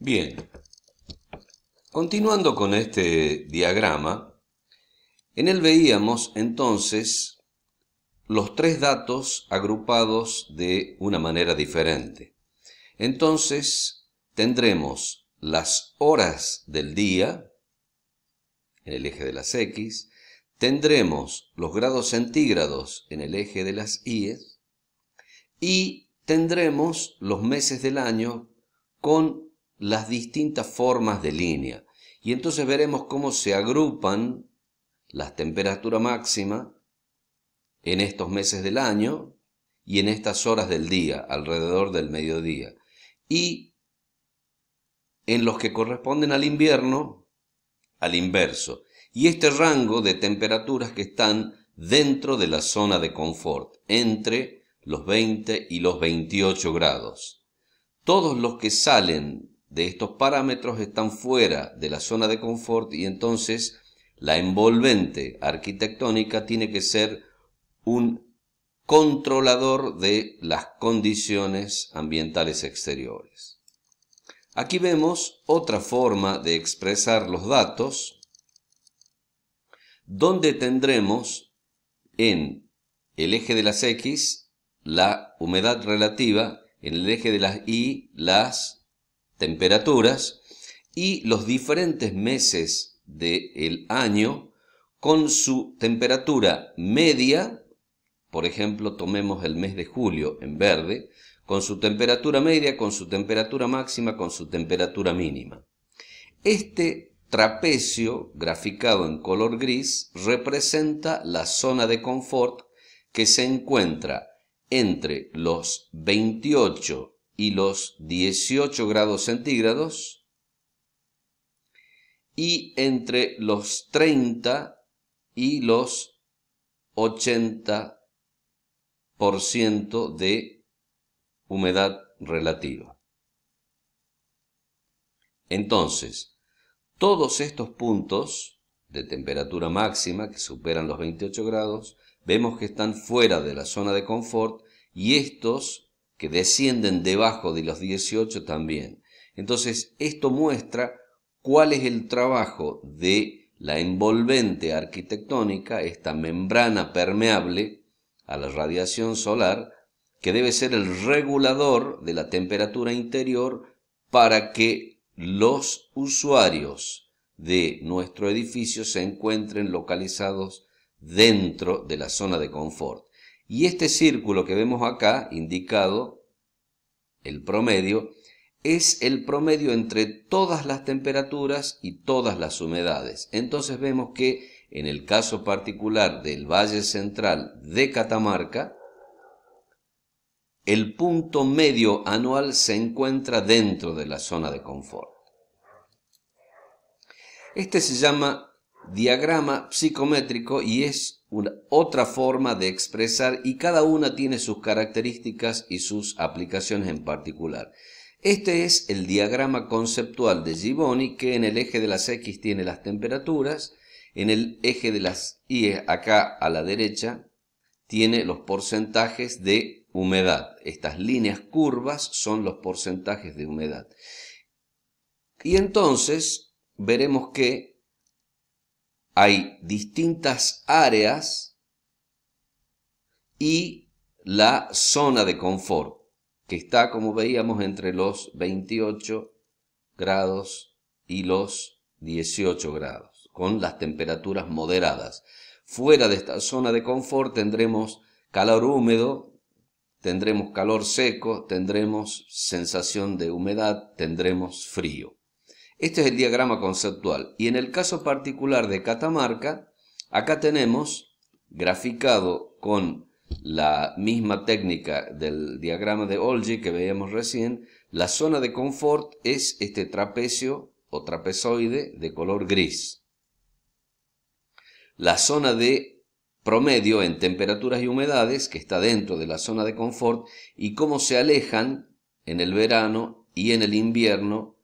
Bien, continuando con este diagrama, en él veíamos entonces los tres datos agrupados de una manera diferente. Entonces tendremos las horas del día, en el eje de las X, tendremos los grados centígrados en el eje de las Y, y tendremos los meses del año con las distintas formas de línea. Y entonces veremos cómo se agrupan las temperaturas máximas en estos meses del año y en estas horas del día, alrededor del mediodía. Y en los que corresponden al invierno, al inverso. Y este rango de temperaturas que están dentro de la zona de confort, entre los 20 y los 28 grados. Todos los que salen de estos parámetros están fuera de la zona de confort y entonces la envolvente arquitectónica tiene que ser un controlador de las condiciones ambientales exteriores. Aquí vemos otra forma de expresar los datos donde tendremos en el eje de las X la humedad relativa, en el eje de las Y las temperaturas y los diferentes meses del año con su temperatura media, por ejemplo, tomemos el mes de julio en verde, con su temperatura media, con su temperatura máxima, con su temperatura mínima. Este trapecio graficado en color gris representa la zona de confort que se encuentra entre los 28 y los 18 grados centígrados y entre los 30 y los 80% de humedad relativa. Entonces, todos estos puntos de temperatura máxima que superan los 28 grados, vemos que están fuera de la zona de confort y estos que descienden debajo de los 18 también. Entonces, esto muestra cuál es el trabajo de la envolvente arquitectónica, esta membrana permeable a la radiación solar, que debe ser el regulador de la temperatura interior para que los usuarios de nuestro edificio se encuentren localizados dentro de la zona de confort. Y este círculo que vemos acá, indicado el promedio, es el promedio entre todas las temperaturas y todas las humedades. Entonces vemos que en el caso particular del Valle Central de Catamarca, el punto medio anual se encuentra dentro de la zona de confort. Este se llama diagrama psicométrico y es otra forma de expresar y cada una tiene sus características y sus aplicaciones en particular. Este es el diagrama conceptual de Giboni que en el eje de las X tiene las temperaturas, en el eje de las Y acá a la derecha tiene los porcentajes de humedad. Estas líneas curvas son los porcentajes de humedad. Y entonces veremos que hay distintas áreas y la zona de confort, que está, como veíamos, entre los 28 grados y los 18 grados, con las temperaturas moderadas. Fuera de esta zona de confort tendremos calor húmedo, tendremos calor seco, tendremos sensación de humedad, tendremos frío. Este es el diagrama conceptual. Y en el caso particular de Catamarca, acá tenemos graficado con la misma técnica del diagrama de Olgi que veíamos recién, la zona de confort es este trapecio o trapezoide de color gris. La zona de promedio en temperaturas y humedades, que está dentro de la zona de confort, y cómo se alejan en el verano y en el invierno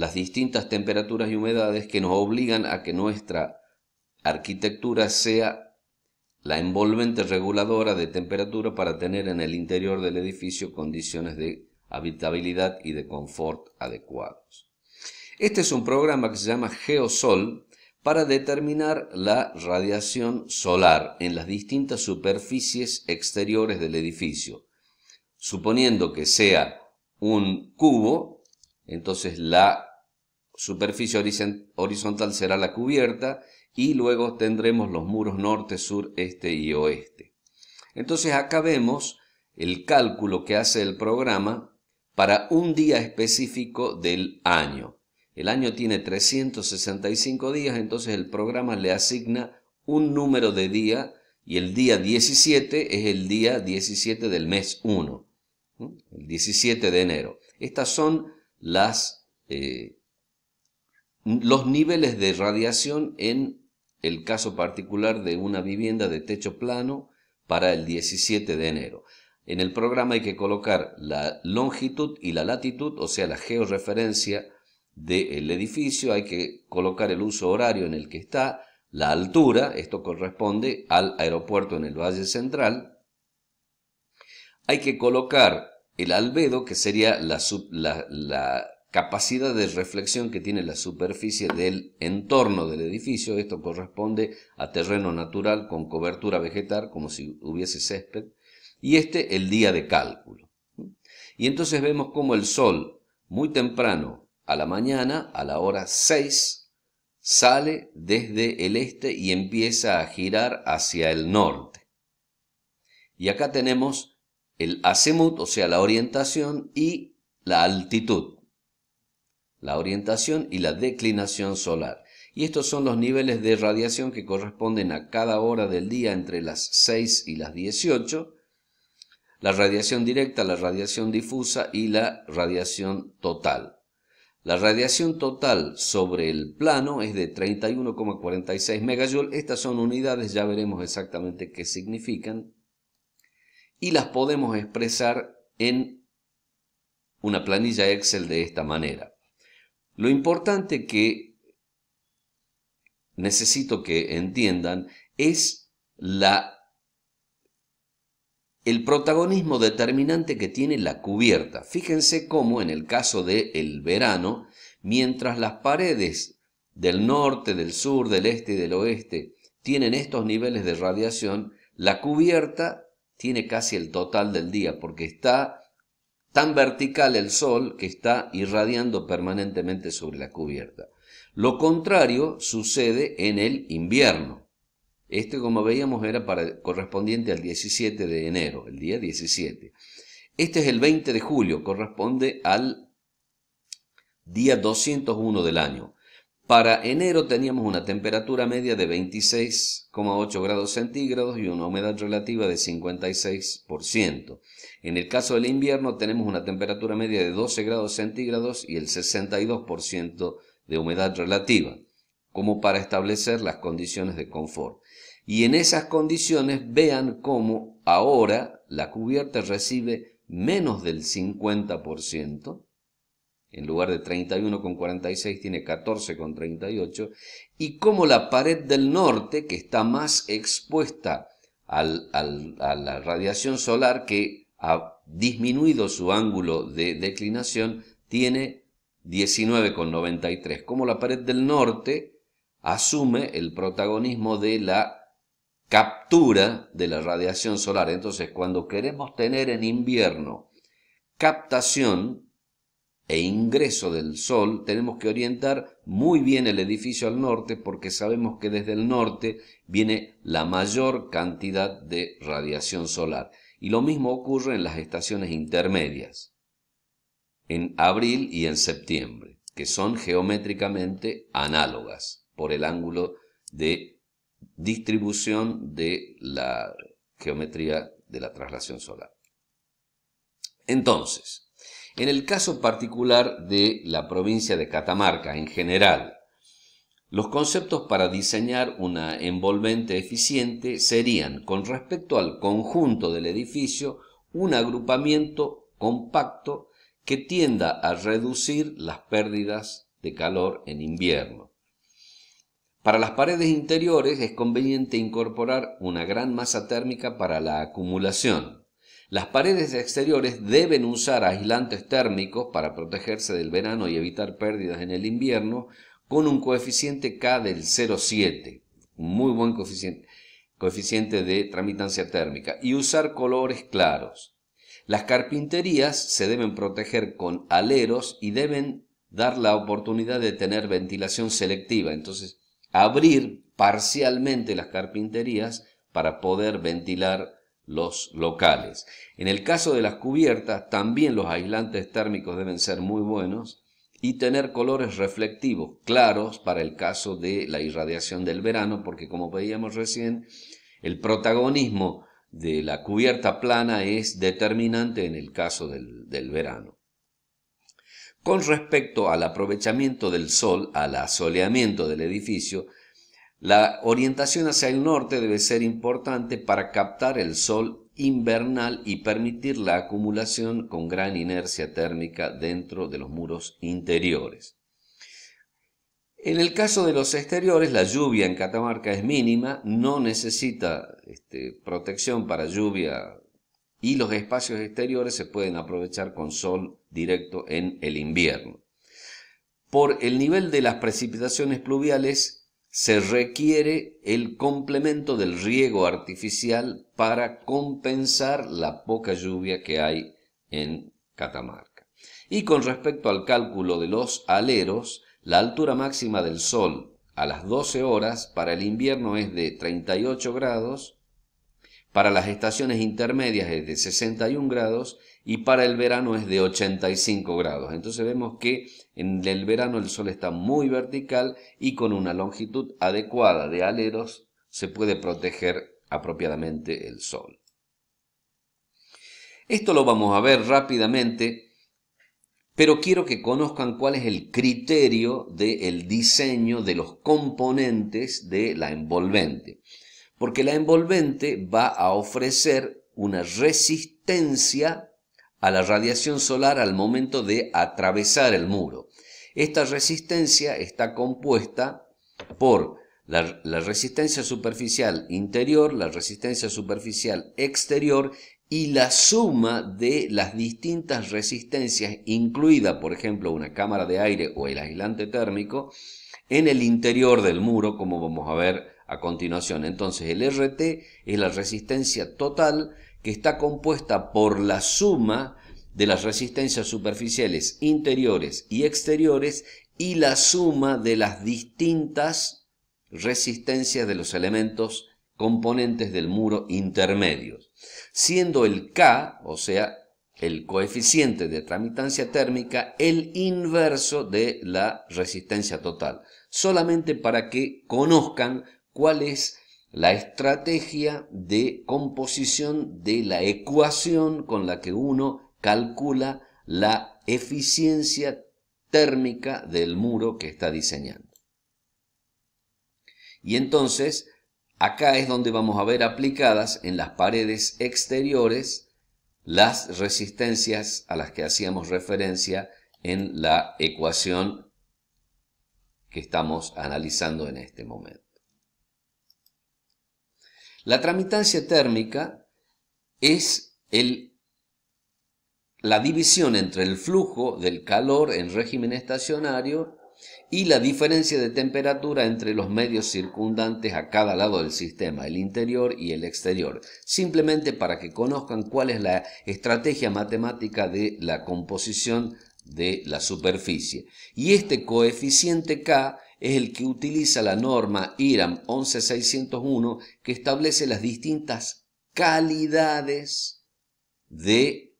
las distintas temperaturas y humedades que nos obligan a que nuestra arquitectura sea la envolvente reguladora de temperatura para tener en el interior del edificio condiciones de habitabilidad y de confort adecuados. Este es un programa que se llama Geosol para determinar la radiación solar en las distintas superficies exteriores del edificio. Suponiendo que sea un cubo, entonces la superficie horizontal será la cubierta y luego tendremos los muros norte, sur, este y oeste. Entonces acá vemos el cálculo que hace el programa para un día específico del año. El año tiene 365 días, entonces el programa le asigna un número de día y el día 17 es el día 17 del mes 1, el 17 de enero. Estas son las eh, los niveles de radiación en el caso particular de una vivienda de techo plano para el 17 de enero. En el programa hay que colocar la longitud y la latitud, o sea, la georreferencia del edificio, hay que colocar el uso horario en el que está, la altura, esto corresponde al aeropuerto en el Valle Central, hay que colocar el albedo, que sería la, la, la capacidad de reflexión que tiene la superficie del entorno del edificio. Esto corresponde a terreno natural con cobertura vegetal, como si hubiese césped. Y este el día de cálculo. Y entonces vemos cómo el sol, muy temprano a la mañana, a la hora 6, sale desde el este y empieza a girar hacia el norte. Y acá tenemos el azimut, o sea, la orientación y la altitud la orientación y la declinación solar. Y estos son los niveles de radiación que corresponden a cada hora del día entre las 6 y las 18, la radiación directa, la radiación difusa y la radiación total. La radiación total sobre el plano es de 31,46 MJ. Estas son unidades, ya veremos exactamente qué significan. Y las podemos expresar en una planilla Excel de esta manera. Lo importante que necesito que entiendan es la el protagonismo determinante que tiene la cubierta. Fíjense cómo en el caso del el verano, mientras las paredes del norte, del sur, del este y del oeste tienen estos niveles de radiación, la cubierta tiene casi el total del día porque está tan vertical el sol que está irradiando permanentemente sobre la cubierta. Lo contrario sucede en el invierno. Este, como veíamos, era correspondiente al 17 de enero, el día 17. Este es el 20 de julio, corresponde al día 201 del año. Para enero teníamos una temperatura media de 26,8 grados centígrados y una humedad relativa de 56%. En el caso del invierno tenemos una temperatura media de 12 grados centígrados y el 62% de humedad relativa, como para establecer las condiciones de confort. Y en esas condiciones vean cómo ahora la cubierta recibe menos del 50%, en lugar de 31,46 tiene 14,38, y como la pared del norte, que está más expuesta a la radiación solar, que ha disminuido su ángulo de declinación, tiene 19,93. Como la pared del norte asume el protagonismo de la captura de la radiación solar. Entonces, cuando queremos tener en invierno captación, e ingreso del Sol, tenemos que orientar muy bien el edificio al norte porque sabemos que desde el norte viene la mayor cantidad de radiación solar. Y lo mismo ocurre en las estaciones intermedias, en abril y en septiembre, que son geométricamente análogas por el ángulo de distribución de la geometría de la traslación solar. Entonces, en el caso particular de la provincia de Catamarca, en general, los conceptos para diseñar una envolvente eficiente serían, con respecto al conjunto del edificio, un agrupamiento compacto que tienda a reducir las pérdidas de calor en invierno. Para las paredes interiores es conveniente incorporar una gran masa térmica para la acumulación, las paredes exteriores deben usar aislantes térmicos para protegerse del verano y evitar pérdidas en el invierno con un coeficiente K del 0,7, un muy buen coeficiente, coeficiente de tramitancia térmica, y usar colores claros. Las carpinterías se deben proteger con aleros y deben dar la oportunidad de tener ventilación selectiva, entonces abrir parcialmente las carpinterías para poder ventilar los locales. En el caso de las cubiertas, también los aislantes térmicos deben ser muy buenos y tener colores reflectivos claros para el caso de la irradiación del verano, porque como veíamos recién, el protagonismo de la cubierta plana es determinante en el caso del, verano. Con respecto al aprovechamiento del sol, al asoleamiento del edificio, la orientación hacia el norte debe ser importante para captar el sol invernal y permitir la acumulación con gran inercia térmica dentro de los muros interiores. En el caso de los exteriores, la lluvia en Catamarca es mínima, no necesita este, protección para lluvia y los espacios exteriores se pueden aprovechar con sol directo en el invierno. Por el nivel de las precipitaciones pluviales, se requiere el complemento del riego artificial para compensar la poca lluvia que hay en Catamarca. Y con respecto al cálculo de los aleros, la altura máxima del sol a las 12 horas para el invierno es de 38 grados, para las estaciones intermedias es de 61 grados y para el verano es de 85 grados. Entonces vemos que en el verano el sol está muy vertical y con una longitud adecuada de aleros se puede proteger apropiadamente el sol. Esto lo vamos a ver rápidamente, pero quiero que conozcan cuál es el criterio del diseño de los componentes de la envolvente. Porque la envolvente va a ofrecer una resistencia a la radiación solar al momento de atravesar el muro. Esta resistencia está compuesta por la, resistencia superficial interior, la resistencia superficial exterior y la suma de las distintas resistencias, incluida por ejemplo una cámara de aire o el aislante térmico, en el interior del muro, como vamos a ver a continuación. Entonces el RT es la resistencia total que está compuesta por la suma de las resistencias superficiales interiores y exteriores y la suma de las distintas resistencias de los elementos componentes del muro intermedio, siendo el K, o sea, el coeficiente de tramitancia térmica, el inverso de la resistencia total, solamente para que conozcan cuál es la estrategia de composición de la ecuación con la que uno calcula la eficiencia térmica del muro que está diseñando. Y entonces, acá es donde vamos a ver aplicadas en las paredes exteriores las resistencias a las que hacíamos referencia en la ecuación que estamos analizando en este momento. La tramitancia térmica es la división entre el flujo del calor en régimen estacionario y la diferencia de temperatura entre los medios circundantes a cada lado del sistema, el interior y el exterior, simplemente para que conozcan cuál es la estrategia matemática de la composición de la superficie. Y este coeficiente K es el que utiliza la norma IRAM 11601 que establece las distintas calidades de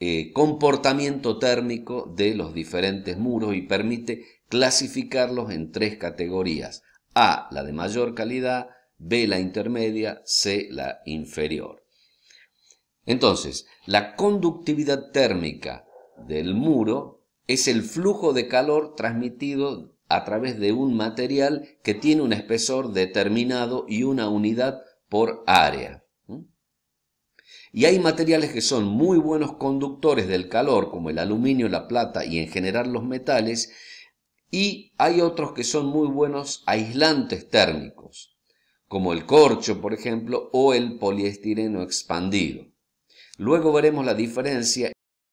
eh, comportamiento térmico de los diferentes muros y permite clasificarlos en tres categorías. A, la de mayor calidad, B, la intermedia, C, la inferior. Entonces, la conductividad térmica del muro es el flujo de calor transmitido a través de un material que tiene un espesor determinado y una unidad por área. Y hay materiales que son muy buenos conductores del calor, como el aluminio, la plata y en general los metales, y hay otros que son muy buenos aislantes térmicos, como el corcho, por ejemplo, o el poliestireno expandido. Luego veremos la diferencia